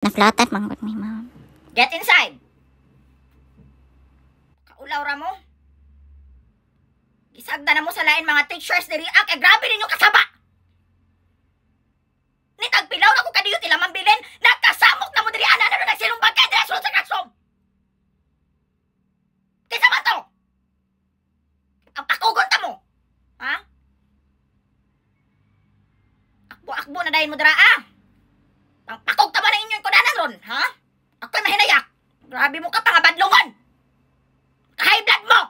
Naflatan mangod may mom. Get inside. Kaulaw ra mo. Gisagda na mo sa lain mga teachers diri ang kay grabe ninyo kasaba. Ni tagpilaw na ko kadiyo tila mambilin, nakasamok na mo diri ana na nagsilumbag kay dira sulod sa kasom. Kinsa man to? Ang pakugon mo. Ha? Akbo-akbo na dayon mo dira ah. Grabe mo ka, pangabadlungon! High blood mo!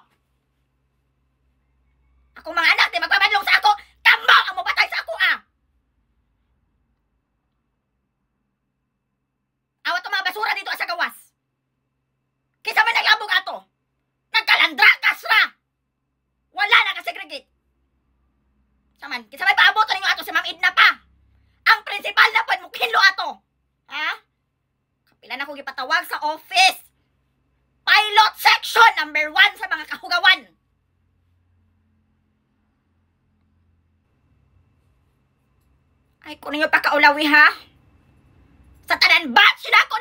Ako mga anak, di magpabadlong sa ako! Tambo! Ang mapatay sa ako, ah! Awat ang mga basura dito ah, sa gawas. Kisa man naglabog ato. Nagkalandra, ka, kasra! Wala na ka segregate! Saman, kisa may paabot ninyo ato si Ma'am Edna pa. Ang principal na pan mo kinlo ato. Dila na ko gipatawag sa office. Pilot section number one sa mga kahugawan. Ay, kunin nyo pa kaulawi ha. Sa tanan batch na ako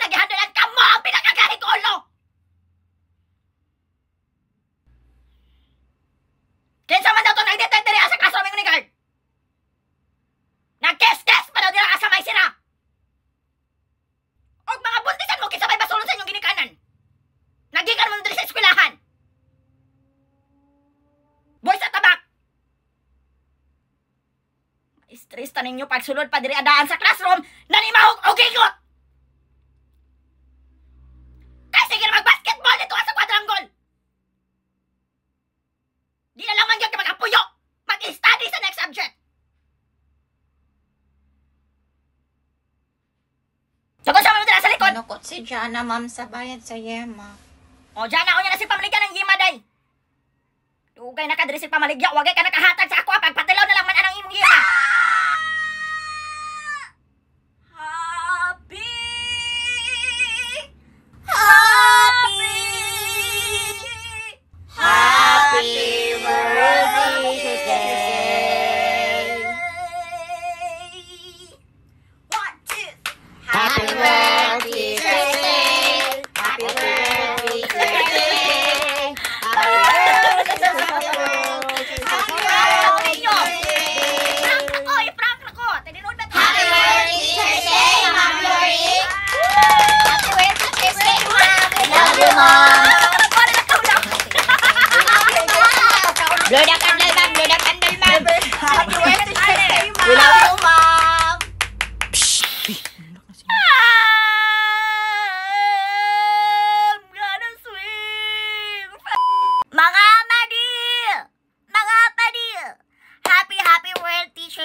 stress ta ninyo pagsulod pa diri adaan sa classroom nanimahog og gigot kay sige na magbasketball dito sa quadrangle di na lang man gyud magapuyo mag-study sa next subject Tugod sa mga sa likod. Nukot si Jana, ma'am, sa bayad sa Yema. O, Jana, o niya na si pamaligyan ng Yema, day. Dugay na ka, diri si pamaligya. Wagay ka nakahatag sa ako. Ah. Pagpatilaw na lang man anang imong Yema. Ah!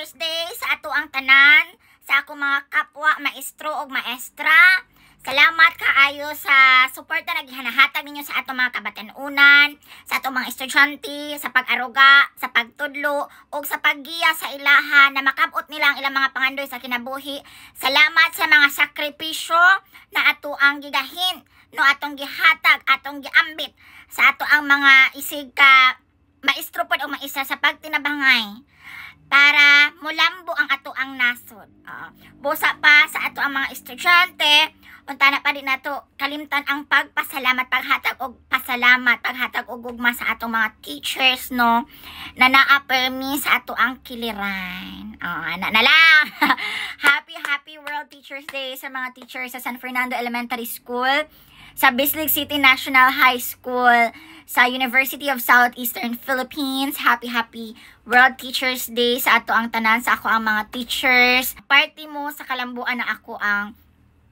Thursday sa ato ang tanan, sa ako mga kapwa, maestro o maestra. Salamat kaayo sa suporta na gihanahatag ninyo sa ato mga kabatanunan, sa ato mga estudyante, sa pag-aruga, sa pagtudlo, o sa paggiya sa ilaha na makabot nila ang ilang mga pangandoy sa kinabuhi. Salamat sa mga sakripisyo na ato ang gigahin, no atong gihatag, atong giambit sa ato ang mga isig ka maestro pod o maestra sa pagtinabangay para mulambo ang ato ang nasod. Uh, busa pa sa ato ang mga estudyante, unta na pa din nato kalimtan ang pagpasalamat paghatag og pasalamat paghatag og ugma sa atong mga teachers no na naa permi sa ato ang kiliran. Oh, uh, na lang. happy happy World Teachers Day sa mga teachers sa San Fernando Elementary School sa Bislig City National High School sa University of Southeastern Philippines. Happy, happy World Teachers Day sa ato ang tanan, sa ako ang mga teachers. Party mo sa kalambuan na ako ang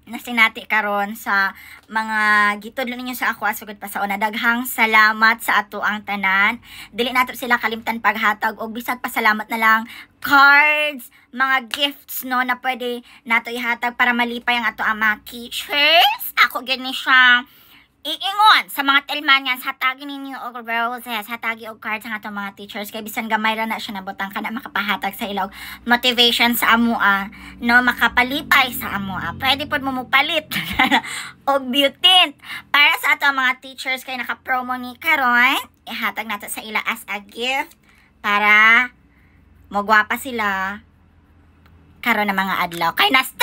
nasinati karon sa mga gitudlo ninyo sa ako asugod pa sa una daghang salamat sa ato ang tanan dili nato sila kalimtan paghatag og bisag pasalamat na lang cards, mga gifts, no, na pwede nato ihatag para malipay ang ato ang mga teachers. Ako gani siya iingon sa mga tilmanyans, hatagin ninyo og roses, hatagi og cards ang ato mga teachers. Kay bisan gamay ra na siya nabutang kana makapahatag sa ilog motivation sa amoa, ah, no makapalipay sa amoa. Ah. Pwede pod mo mupalit og beauty para sa ato mga teachers kay naka-promo ni karon. Ihatag nato sa ila as a gift para Magwapa sila. Karon na mga adlaw. Kay nas